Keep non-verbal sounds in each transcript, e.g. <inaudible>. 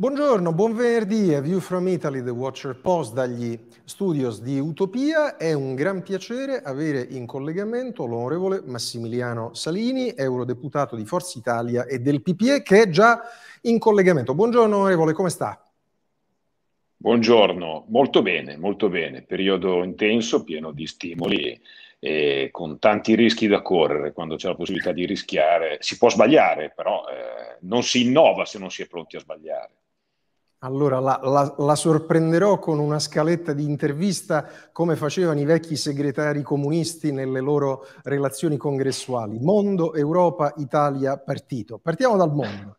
Buongiorno, buon venerdì a View from Italy, The Watcher Post dagli studios di Utopia. È un gran piacere avere in collegamento l'onorevole Massimiliano Salini, eurodeputato di Forza Italia e del PPE, che è già in collegamento. Buongiorno onorevole, come sta? Buongiorno, molto bene, molto bene. Periodo intenso, pieno di stimoli e con tanti rischi da correre, quando c'è la possibilità di rischiare, si può sbagliare, però eh, non si innova se non si è pronti a sbagliare. Allora la, la, la, sorprenderò con una scaletta di intervista come facevano i vecchi segretari comunisti nelle loro relazioni congressuali. Mondo, Europa, Italia, partito. Partiamo dal mondo.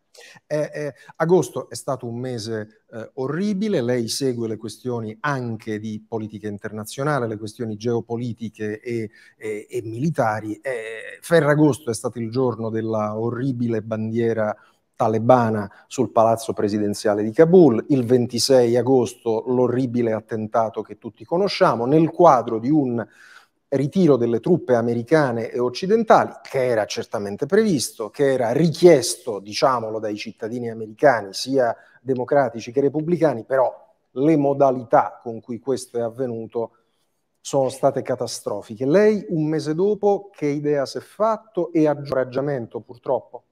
Eh, eh, agosto è stato un mese eh, orribile, lei segue le questioni anche di politica internazionale, le questioni geopolitiche e, e, e militari. Eh, Ferragosto è stato il giorno della orribile bandiera talebana sul palazzo presidenziale di Kabul, il 26 agosto l'orribile attentato che tutti conosciamo, nel quadro di un ritiro delle truppe americane e occidentali, che era certamente previsto, che era richiesto, diciamolo, dai cittadini americani, sia democratici che repubblicani, però le modalità con cui questo è avvenuto sono state catastrofiche. Lei un mese dopo che idea si è fatto e aggiornamento purtroppo?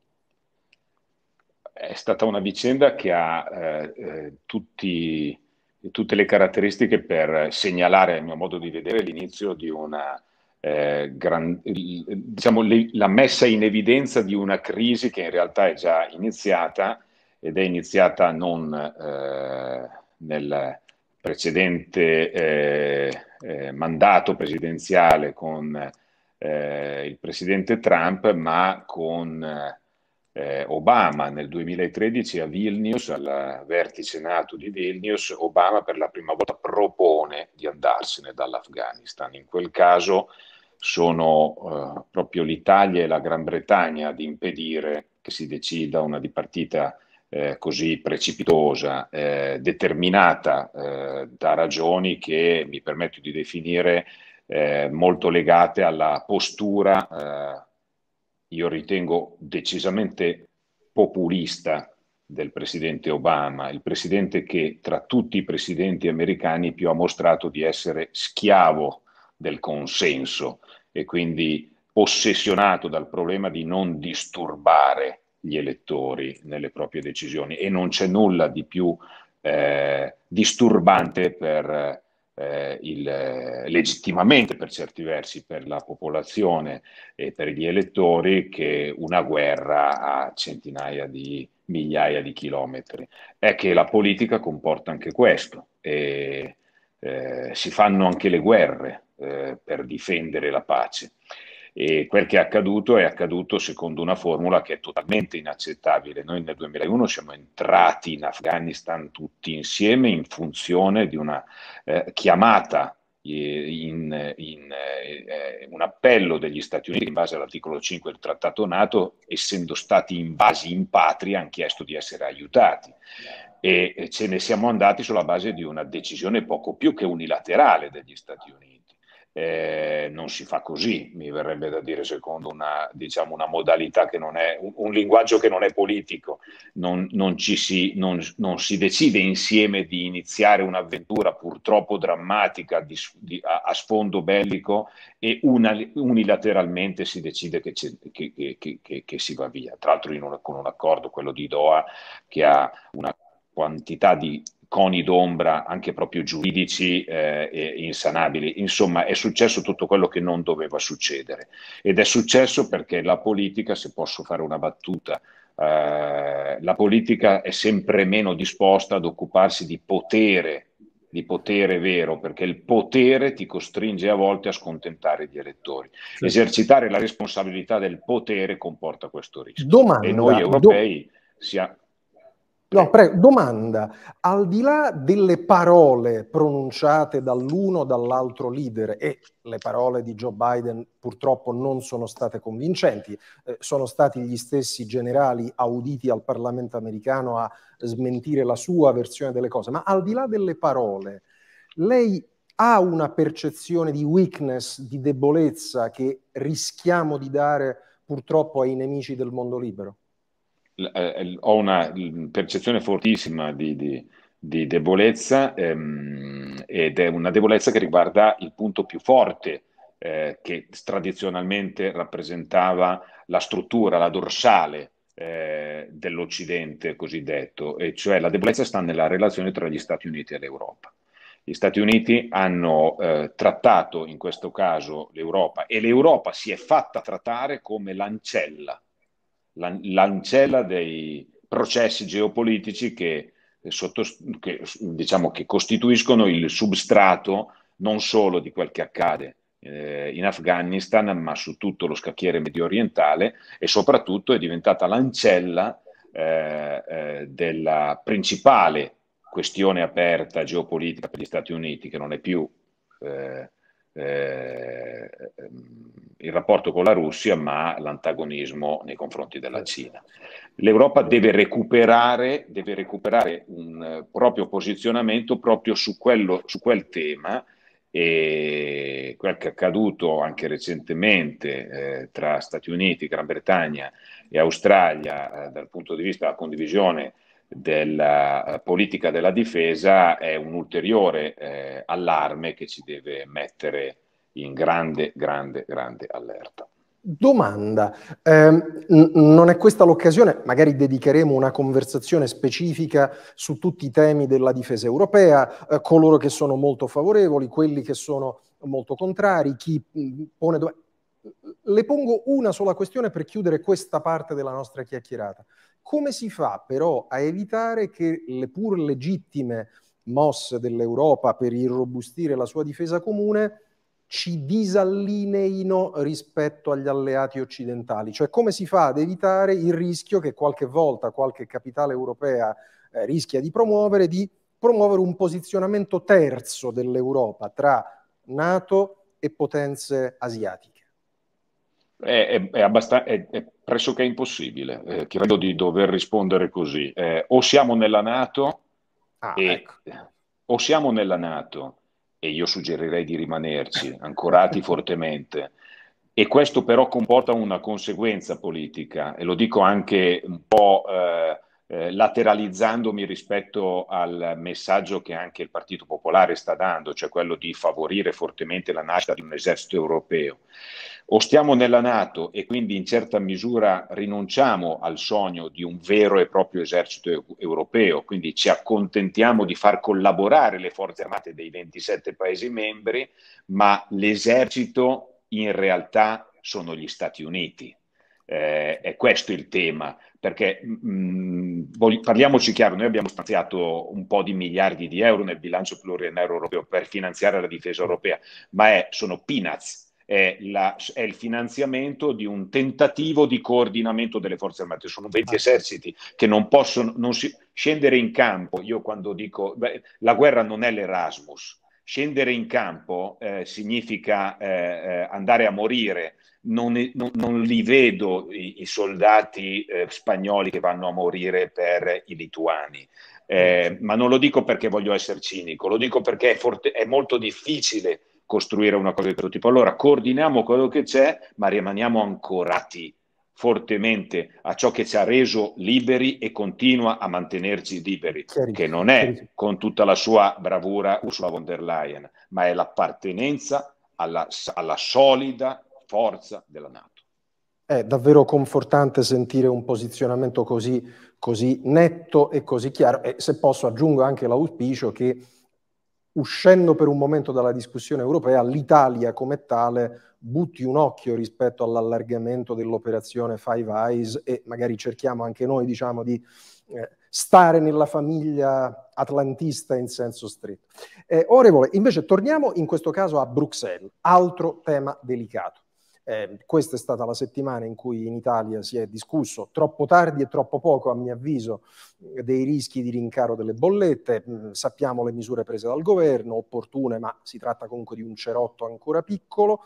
è stata una vicenda che ha eh, eh, tutti, tutte le caratteristiche per segnalare, a mio modo di vedere, l'inizio di una eh, gran, diciamo, le, la messa in evidenza di una crisi che in realtà è già iniziata ed è iniziata non eh, nel precedente eh, eh mandato presidenziale con eh, il presidente Trump, ma con eh, Obama nel 2013 a Vilnius, al vertice NATO di Vilnius, Obama per la prima volta propone di andarsene dall'Afghanistan. In quel caso sono eh, proprio l'Italia e la Gran Bretagna ad impedire che si decida una dipartita eh, così precipitosa, eh, determinata eh, da ragioni che mi permetto di definire eh, molto legate alla postura io ritengo decisamente populista del presidente Obama, il presidente che tra tutti i presidenti americani più ha mostrato di essere schiavo del consenso e quindi ossessionato dal problema di non disturbare gli elettori nelle proprie decisioni e non c'è nulla di più eh, disturbante per eh, il, eh, legittimamente per certi versi per la popolazione e per gli elettori che una guerra a centinaia di migliaia di chilometri. È che la politica comporta anche questo e eh, si fanno anche le guerre eh, per difendere la pace. E quel che è accaduto è accaduto secondo una formula che è totalmente inaccettabile. Noi nel 2001 siamo entrati in Afghanistan tutti insieme in funzione di una eh, chiamata eh, in, in eh, eh, un appello degli Stati Uniti in base all'articolo 5 del trattato NATO, essendo stati invasi in patria, hanno chiesto di essere aiutati. E ce ne siamo andati sulla base di una decisione poco più che unilaterale degli Stati Uniti eh, non si fa così, mi verrebbe da dire, secondo una, diciamo, una modalità che non è, un, un, linguaggio che non è politico, non, non ci si, non, non, si decide insieme di iniziare un'avventura purtroppo drammatica di, di, a, a, sfondo bellico e una, unilateralmente si decide che, che, che, che, si va via, tra l'altro una, con un accordo, quello di Doha, che ha una quantità di coni d'ombra anche proprio giuridici eh, insanabili. Insomma, è successo tutto quello che non doveva succedere ed è successo perché la politica, se posso fare una battuta, eh, la politica è sempre meno disposta ad occuparsi di potere, di potere vero, perché il potere ti costringe a volte a scontentare gli elettori. Sì. Esercitare la responsabilità del potere comporta questo rischio. Domanda, e noi europei do... siamo No, prego, domanda. Al di là delle parole pronunciate dall'uno o dall'altro leader, e le parole di Joe Biden purtroppo non sono state convincenti, eh, sono stati gli stessi generali auditi al Parlamento americano a smentire la sua versione delle cose, ma al di là delle parole, lei ha una percezione di weakness, di debolezza che rischiamo di dare purtroppo ai nemici del mondo libero? eh, eh ho una percezione fortissima di, di, di debolezza ehm, ed è una debolezza che riguarda il punto più forte eh, che tradizionalmente rappresentava la struttura, la dorsale eh, dell'Occidente cosiddetto, e cioè la debolezza sta nella relazione tra gli Stati Uniti e l'Europa. Gli Stati Uniti hanno eh, trattato in questo caso l'Europa e l'Europa si è fatta trattare come l'ancella l'ancella dei processi geopolitici che, sotto, che, diciamo, che costituiscono il substrato non solo di quel che accade eh, in Afghanistan, ma su tutto lo scacchiere medio orientale e soprattutto è diventata l'ancella eh, eh, della principale questione aperta geopolitica per gli Stati Uniti, che non è più eh, eh, il rapporto con la Russia, ma l'antagonismo nei confronti della Cina. L'Europa deve recuperare, deve recuperare un eh, proprio posizionamento proprio su, quello, su quel tema e quel che è accaduto anche recentemente eh, tra Stati Uniti, Gran Bretagna e Australia eh, dal punto di vista della condivisione della eh, politica della difesa è un ulteriore eh, allarme che ci deve mettere in grande, grande, grande allerta. Domanda, eh, n- non è questa l'occasione, magari dedicheremo una conversazione specifica su tutti i temi della difesa europea, eh, coloro che sono molto favorevoli, quelli che sono molto contrari, chi mm, pone domande. Le pongo una sola questione per chiudere questa parte della nostra chiacchierata. Come si fa però a evitare che le pur legittime mosse dell'Europa per irrobustire la sua difesa comune ci disallineino rispetto agli alleati occidentali? Cioè come si fa ad evitare il rischio che qualche volta qualche capitale europea eh, rischia di promuovere, di promuovere un posizionamento terzo dell'Europa tra Nato e potenze asiatiche? È, è, abbast- è, è, pressoché impossibile, eh, credo di dover rispondere così. Eh, o siamo nella Nato, ah, e, ecco. o siamo nella Nato, e io suggerirei di rimanerci <laughs> ancorati fortemente. E questo però comporta una conseguenza politica, e lo dico anche un po' eh, eh, lateralizzandomi rispetto al messaggio che anche il Partito Popolare sta dando, cioè quello di favorire fortemente la nascita di un esercito europeo. O stiamo nella Nato e quindi in certa misura rinunciamo al sogno di un vero e proprio esercito europeo, quindi ci accontentiamo di far collaborare le forze armate dei 27 Paesi membri, ma l'esercito in realtà sono gli Stati Uniti eh, è questo il tema, perché mh, mm, voglio, parliamoci chiaro, noi abbiamo stanziato un po' di miliardi di euro nel bilancio pluriennale europeo per finanziare la difesa europea, ma è, sono peanuts, è, la, è, il finanziamento di un tentativo di coordinamento delle forze armate, sono 20 eserciti che non possono non si, scendere in campo, io quando dico beh, la guerra non è l'Erasmus, scendere in campo eh, significa eh, eh andare a morire. Non, non, non li vedo i, i soldati eh, spagnoli che vanno a morire per i lituani. Eh, mm. ma non lo dico perché voglio essere cinico, lo dico perché è, forte, è molto difficile costruire una cosa di questo tipo. Allora coordiniamo quello che c'è, ma rimaniamo ancorati fortemente a ciò che ci ha reso liberi e continua a mantenerci liberi, che non è con tutta la sua bravura Ursula von der Leyen, ma è l'appartenenza alla, alla solida forza della Nato. È davvero confortante sentire un posizionamento così, così netto e così chiaro e se posso aggiungo anche l'auspicio che uscendo per un momento dalla discussione europea, l'Italia come tale butti un occhio rispetto all'allargamento dell'operazione Five Eyes e magari cerchiamo anche noi diciamo, di eh, stare nella famiglia atlantista in senso stretto. Eh, orevole, invece torniamo in questo caso a Bruxelles, altro tema delicato. Eh, questa è stata la settimana in cui in Italia si è discusso troppo tardi e troppo poco, a mio avviso, dei rischi di rincaro delle bollette. Mm, sappiamo le misure prese dal governo, opportune, ma si tratta comunque di un cerotto ancora piccolo.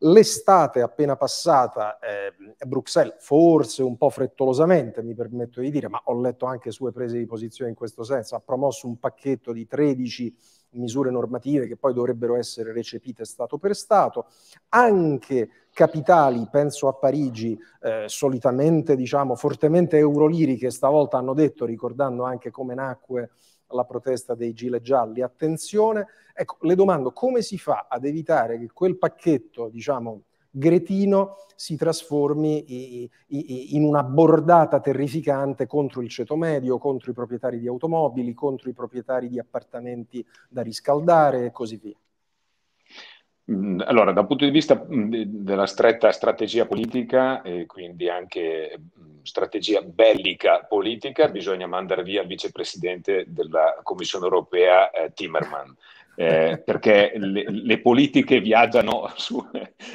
L'estate appena passata, eh, Bruxelles forse un po' frettolosamente, mi permetto di dire, ma ho letto anche sue prese di posizione in questo senso, ha promosso un pacchetto di 13 misure normative che poi dovrebbero essere recepite Stato per Stato, anche capitali, penso a Parigi, eh, solitamente diciamo fortemente euroliriche, stavolta hanno detto, ricordando anche come nacque la protesta dei gilet gialli, attenzione, ecco, le domando come si fa ad evitare che quel pacchetto, diciamo, Gretino si trasformi in una bordata terrificante contro il ceto medio, contro i proprietari di automobili, contro i proprietari di appartamenti da riscaldare e così via. Mm, allora, dal punto di vista mm, della stretta strategia politica e quindi anche mm, strategia bellica politica, bisogna mandare via il vicepresidente della Commissione europea eh, Timmerman eh, perché le, le, politiche viaggiano <laughs> su,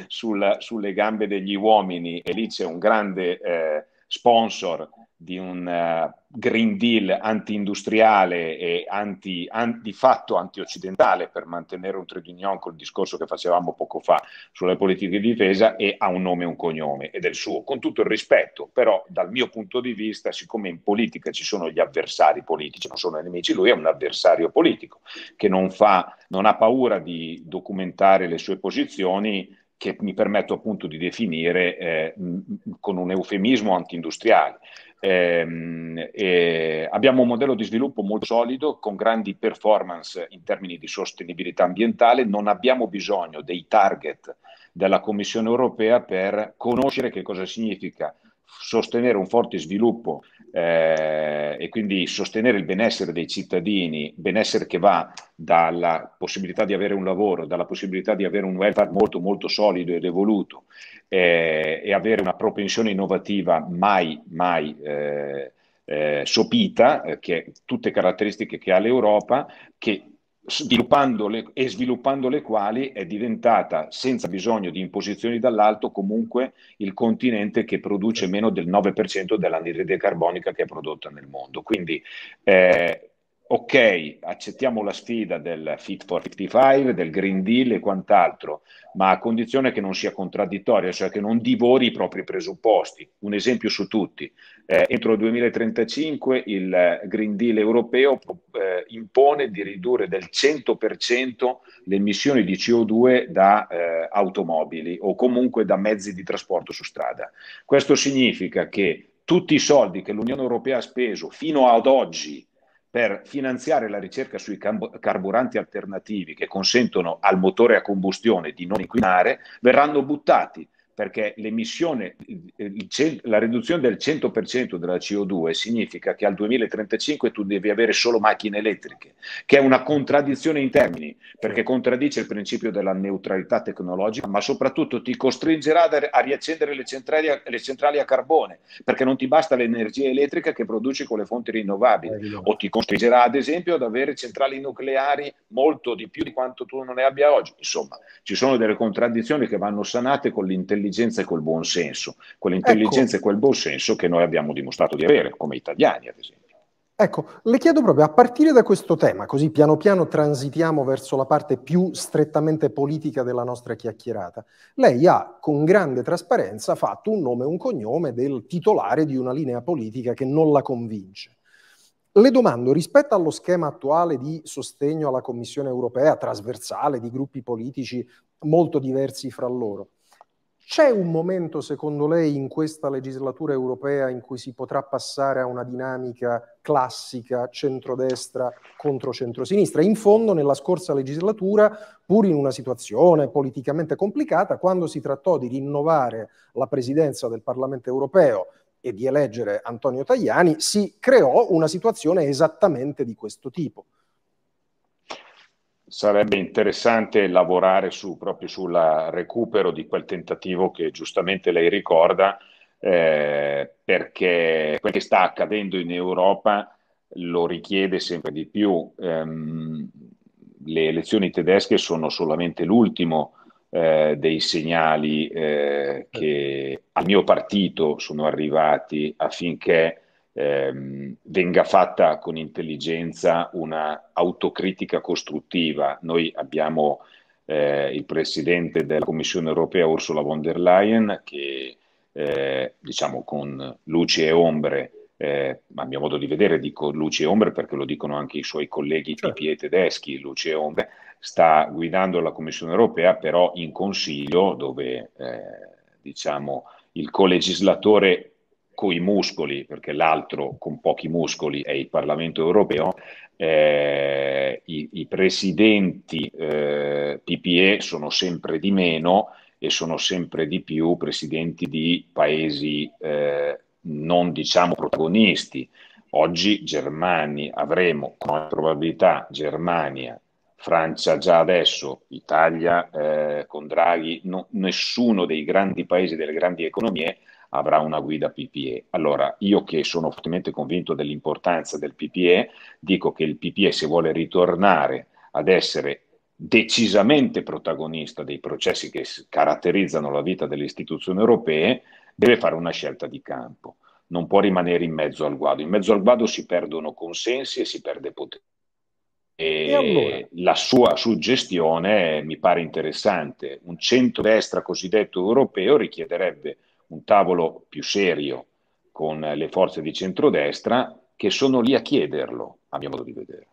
sulla, sulle gambe degli uomini e lì c'è un grande... Eh, sponsor di un uh, Green Deal anti-industriale e anti, an, di fatto anti-occidentale per mantenere un trade union col discorso che facevamo poco fa sulle politiche di difesa e ha un nome e un cognome ed è il suo, con tutto il rispetto, però dal mio punto di vista, siccome in politica ci sono gli avversari politici, non sono nemici, lui è un avversario politico che non, fa, non ha paura di documentare le sue posizioni che mi permetto appunto di definire eh, con un eufemismo anti-industriale. Eh, eh, abbiamo un modello di sviluppo molto solido con grandi performance in termini di sostenibilità ambientale, non abbiamo bisogno dei target della Commissione europea per conoscere che cosa significa sostenere un forte sviluppo eh, e quindi sostenere il benessere dei cittadini, benessere che va dalla possibilità di avere un lavoro, dalla possibilità di avere un welfare molto molto solido ed evoluto eh, e avere una propensione innovativa mai, mai eh, eh sopita, eh, che tutte caratteristiche che ha l'Europa, che sviluppando le, e sviluppando le quali è diventata, senza bisogno di imposizioni dall'alto, comunque il continente che produce meno del 9% dell'anidride carbonica che è prodotta nel mondo. Quindi eh, ok, accettiamo la sfida del Fit for 55, del Green Deal e quant'altro, ma a condizione che non sia contraddittoria, cioè che non divori i propri presupposti. Un esempio su tutti, eh, entro il 2035 il eh, Green Deal europeo eh, impone di ridurre del 100% le emissioni di CO2 da eh, automobili o comunque da mezzi di trasporto su strada. Questo significa che tutti i soldi che l'Unione Europea ha speso fino ad oggi per finanziare la ricerca sui carburanti alternativi che consentono al motore a combustione di non inquinare, verranno buttati perché l'emissione, la riduzione del 100% della CO2 significa che al 2035 tu devi avere solo macchine elettriche, che è una contraddizione in termini, perché contraddice il principio della neutralità tecnologica, ma soprattutto ti costringerà a riaccendere le centrali a, le centrali a carbone, perché non ti basta l'energia elettrica che produci con le fonti rinnovabili, eh, o ti costringerà ad esempio ad avere centrali nucleari molto di più di quanto tu non ne abbia oggi. Insomma, ci sono delle contraddizioni che vanno sanate con l'intelligenza quell'intelligenza e quel buon senso, quell'intelligenza ecco. e quel buon senso che noi abbiamo dimostrato di avere, come italiani ad esempio. Ecco, le chiedo proprio a partire da questo tema, così piano piano transitiamo verso la parte più strettamente politica della nostra chiacchierata. Lei ha con grande trasparenza fatto un nome e un cognome del titolare di una linea politica che non la convince. Le domando, rispetto allo schema attuale di sostegno alla Commissione europea, trasversale, di gruppi politici molto diversi fra loro, c'è un momento, secondo lei, in questa legislatura europea in cui si potrà passare a una dinamica classica centrodestra contro centrosinistra? In fondo, nella scorsa legislatura, pur in una situazione politicamente complicata, quando si trattò di rinnovare la presidenza del Parlamento europeo e di eleggere Antonio Tajani, si creò una situazione esattamente di questo tipo sarebbe interessante lavorare su, proprio sul recupero di quel tentativo che giustamente lei ricorda, eh, perché quello che sta accadendo in Europa lo richiede sempre di più. Um, le elezioni tedesche sono solamente l'ultimo eh, dei segnali eh, che al mio partito sono arrivati affinché ehm, venga fatta con intelligenza una autocritica costruttiva. Noi abbiamo eh, il presidente della Commissione europea Ursula von der Leyen che eh, diciamo con luci e ombre eh, a mio modo di vedere dico luci e ombre perché lo dicono anche i suoi colleghi certo. tipi tedeschi, luci e ombre, sta guidando la Commissione europea però in consiglio dove eh, diciamo, il colegislatore i muscoli, perché l'altro con pochi muscoli è il Parlamento europeo, eh, i, i, presidenti eh, PPE sono sempre di meno e sono sempre di più presidenti di paesi eh, non diciamo protagonisti. Oggi Germania, avremo con probabilità Germania, Francia già adesso, Italia eh, con Draghi, no, nessuno dei grandi paesi, delle grandi economie avrà una guida PPE. Allora, io che sono fortemente convinto dell'importanza del PPE, dico che il PPE se vuole ritornare ad essere decisamente protagonista dei processi che caratterizzano la vita delle istituzioni europee, deve fare una scelta di campo, non può rimanere in mezzo al guado. In mezzo al guado si perdono consensi e si perde potere. E, e allora? La sua suggestione mi pare interessante. Un centro-destra cosiddetto europeo richiederebbe un tavolo più serio con le forze di centrodestra che sono lì a chiederlo, a mio modo di vedere.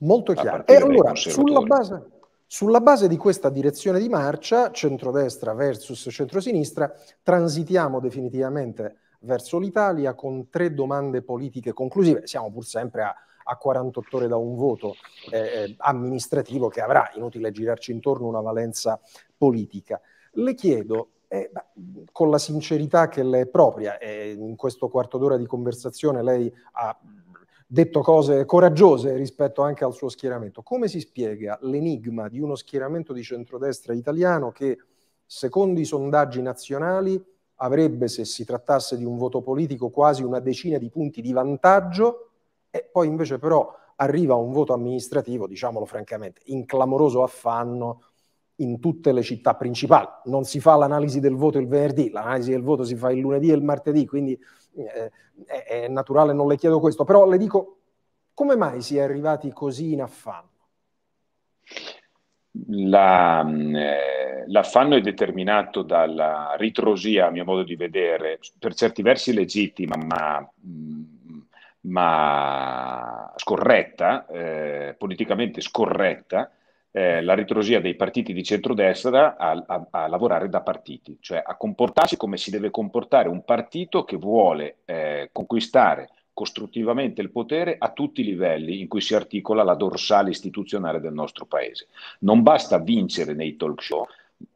Molto chiaro. E allora, sulla base, sulla base di questa direzione di marcia, centrodestra versus centrosinistra, transitiamo definitivamente verso l'Italia con tre domande politiche conclusive. Siamo pur sempre a, a 48 ore da un voto eh, eh, amministrativo che avrà, inutile girarci intorno, una valenza politica. Le chiedo eh, con la sincerità che le è propria. E in questo quarto d'ora di conversazione lei ha detto cose coraggiose rispetto anche al suo schieramento. Come si spiega l'enigma di uno schieramento di centrodestra italiano che, secondo i sondaggi nazionali, avrebbe, se si trattasse di un voto politico, quasi una decina di punti di vantaggio e poi invece però arriva a un voto amministrativo, diciamolo francamente, in clamoroso affanno in tutte le città principali. Non si fa l'analisi del voto il venerdì, l'analisi del voto si fa il lunedì e il martedì, quindi eh, è, è naturale, non le chiedo questo, però le dico come mai si è arrivati così in affanno? La, eh, l'affanno è determinato dalla ritrosia, a mio modo di vedere, per certi versi legittima, ma, ma scorretta, eh, politicamente scorretta, eh, la ritrosia dei partiti di centrodestra a, a, a, lavorare da partiti, cioè a comportarsi come si deve comportare un partito che vuole eh, conquistare costruttivamente il potere a tutti i livelli in cui si articola la dorsale istituzionale del nostro paese. Non basta vincere nei talk show,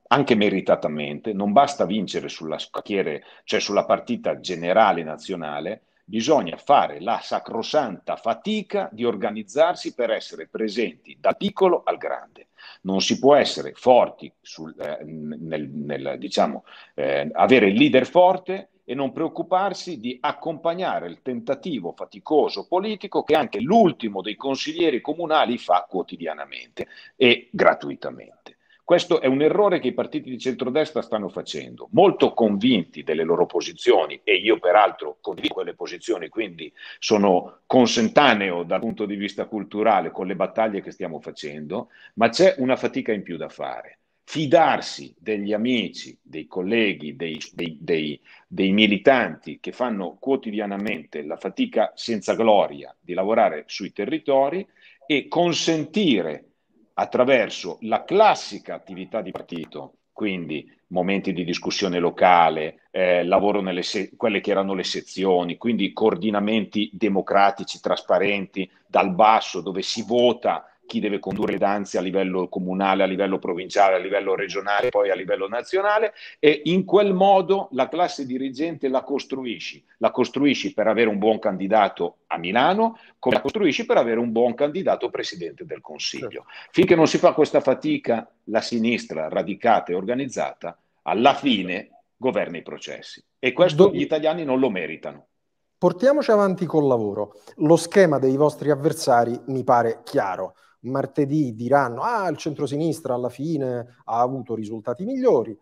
anche meritatamente, non basta vincere sulla, scacchiere, cioè sulla partita generale nazionale, bisogna fare la sacrosanta fatica di organizzarsi per essere presenti da piccolo al grande. Non si può essere forti, sul, eh, nel, nel, diciamo, eh, avere il leader forte e non preoccuparsi di accompagnare il tentativo faticoso politico che anche l'ultimo dei consiglieri comunali fa quotidianamente e gratuitamente. Questo è un errore che i partiti di centrodestra stanno facendo, molto convinti delle loro posizioni e io peraltro condivido quelle posizioni, quindi sono consentaneo dal punto di vista culturale con le battaglie che stiamo facendo, ma c'è una fatica in più da fare. Fidarsi degli amici, dei colleghi, dei, dei, dei, dei militanti che fanno quotidianamente la fatica senza gloria di lavorare sui territori e consentire attraverso la classica attività di partito, quindi momenti di discussione locale, eh, lavoro nelle se- quelle che erano le sezioni, quindi coordinamenti democratici, trasparenti, dal basso, dove si vota chi deve condurre le danze a livello comunale, a livello provinciale, a livello regionale, poi a livello nazionale e in quel modo la classe dirigente la costruisci, la costruisci per avere un buon candidato a Milano, come la costruisci per avere un buon candidato presidente del Consiglio. Sì. Certo. Finché non si fa questa fatica, la sinistra radicata e organizzata alla fine governa i processi e questo gli italiani non lo meritano. Portiamoci avanti col lavoro. Lo schema dei vostri avversari mi pare chiaro martedì diranno ah il centrosinistra alla fine ha avuto risultati migliori,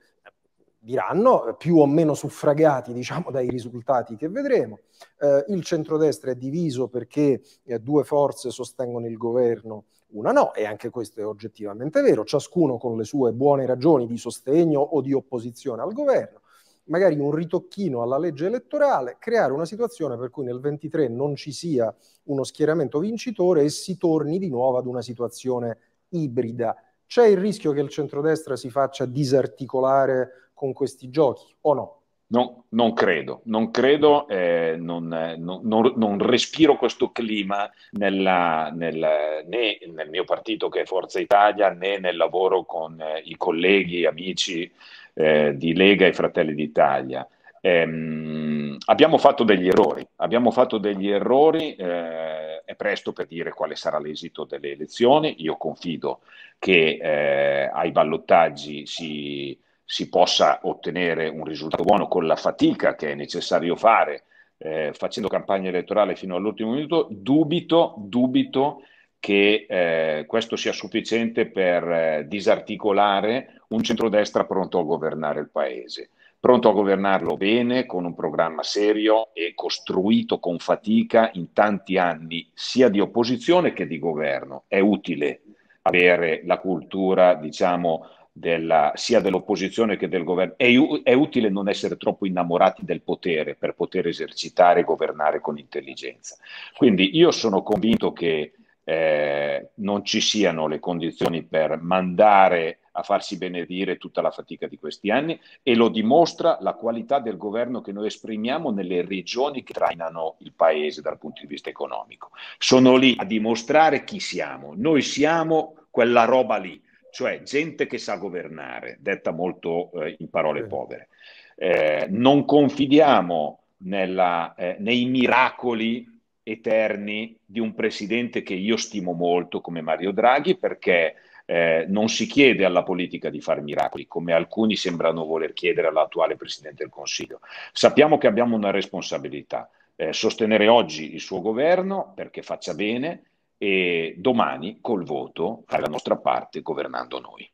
diranno più o meno suffragati diciamo, dai risultati che vedremo. Eh, il centrodestra è diviso perché eh, due forze sostengono il governo, una no, e anche questo è oggettivamente vero, ciascuno con le sue buone ragioni di sostegno o di opposizione al governo magari un ritocchino alla legge elettorale, creare una situazione per cui nel 23 non ci sia uno schieramento vincitore e si torni di nuovo ad una situazione ibrida. C'è il rischio che il centrodestra si faccia disarticolare con questi giochi o no? No, non credo, non credo, eh, non, eh, non, non, respiro questo clima nella, nel, né nel mio partito che è Forza Italia né nel lavoro con eh, i colleghi, amici eh, di Lega e Fratelli d'Italia. Ehm, abbiamo fatto degli errori, abbiamo fatto degli errori, eh, è presto per dire quale sarà l'esito delle elezioni, io confido che eh, ai ballottaggi si, si, possa ottenere un risultato buono con la fatica che è necessario fare eh, facendo campagna elettorale fino all'ultimo minuto, dubito, dubito che eh, questo sia sufficiente per eh, disarticolare un centrodestra pronto a governare il paese, pronto a governarlo bene, con un programma serio e costruito con fatica in tanti anni, sia di opposizione che di governo. È utile avere la cultura, diciamo, della, sia dell'opposizione che del governo. È, è, utile non essere troppo innamorati del potere per poter esercitare e governare con intelligenza. Quindi io sono convinto che eh, non ci siano le condizioni per mandare a farsi benedire tutta la fatica di questi anni e lo dimostra la qualità del governo che noi esprimiamo nelle regioni che trainano il paese dal punto di vista economico. Sono lì a dimostrare chi siamo. Noi siamo quella roba lì, cioè gente che sa governare, detta molto eh, in parole povere. Eh, non confidiamo nella, eh, nei miracoli eterni di un presidente che io stimo molto come Mario Draghi perché eh, non si chiede alla politica di fare miracoli, come alcuni sembrano voler chiedere all'attuale Presidente del Consiglio. Sappiamo che abbiamo una responsabilità, eh, sostenere oggi il suo governo perché faccia bene e domani col voto fare la nostra parte governando noi.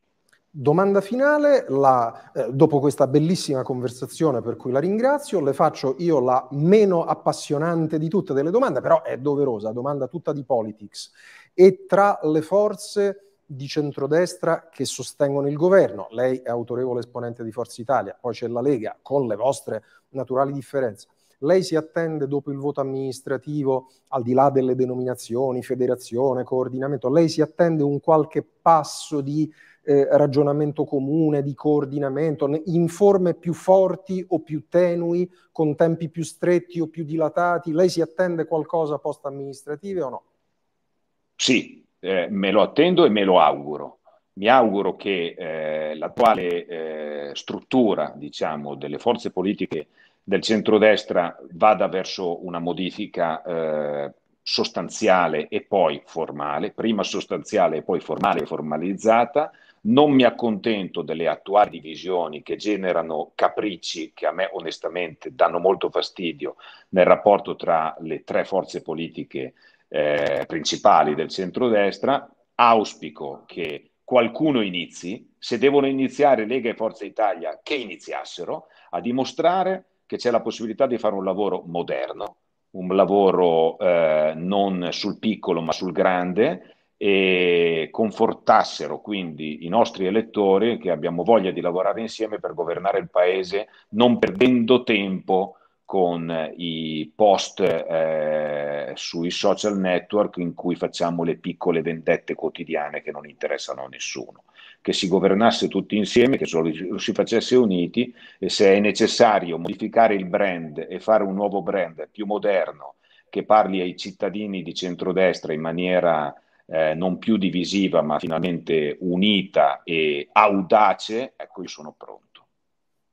Domanda finale, la, eh, dopo questa bellissima conversazione per cui la ringrazio, le faccio io la meno appassionante di tutte delle domande, però è doverosa, domanda tutta di politics. E tra le forze di centrodestra che sostengono il governo, lei è autorevole esponente di Forza Italia, poi c'è la Lega, con le vostre naturali differenze. Lei si attende dopo il voto amministrativo, al di là delle denominazioni, federazione, coordinamento, lei si attende un qualche passo di eh, ragionamento comune, di coordinamento, in forme più forti o più tenui, con tempi più stretti o più dilatati? Lei si attende qualcosa post amministrative o no? Sì, eh, me lo attendo e me lo auguro. Mi auguro che eh, l'attuale eh, struttura diciamo, delle forze politiche del centrodestra vada verso una modifica eh, sostanziale e poi formale, prima sostanziale e poi formale e formalizzata, non mi accontento delle attuali divisioni che generano capricci che a me onestamente danno molto fastidio nel rapporto tra le tre forze politiche eh, principali del centrodestra. Auspico che qualcuno inizi, se devono iniziare Lega e Forza Italia, che iniziassero a dimostrare che c'è la possibilità di fare un lavoro moderno, un lavoro eh, non sul piccolo ma sul grande e confortassero quindi i nostri elettori che abbiamo voglia di lavorare insieme per governare il paese non perdendo tempo con i post eh, sui social network in cui facciamo le piccole vendette quotidiane che non interessano a nessuno. Che si governasse tutti insieme, che lo si facesse uniti e se è necessario modificare il brand e fare un nuovo brand più moderno che parli ai cittadini di centrodestra in maniera eh, non più divisiva ma finalmente unita e audace, ecco io sono pronto.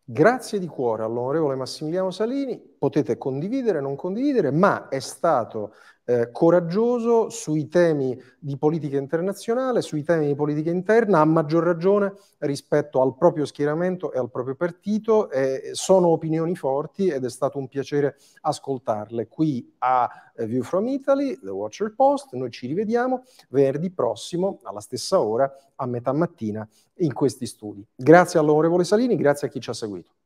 Grazie di cuore all'onorevole Massimiliano Salini, potete condividere, non condividere, ma è stato eh, coraggioso sui temi di politica internazionale, sui temi di politica interna, a maggior ragione rispetto al proprio schieramento e al proprio partito. Eh, sono opinioni forti ed è stato un piacere ascoltarle qui a eh, View from Italy, The Watcher Post. Noi ci rivediamo venerdì prossimo alla stessa ora, a metà mattina, in questi studi. Grazie all'onorevole Salini, grazie a chi ci ha seguito.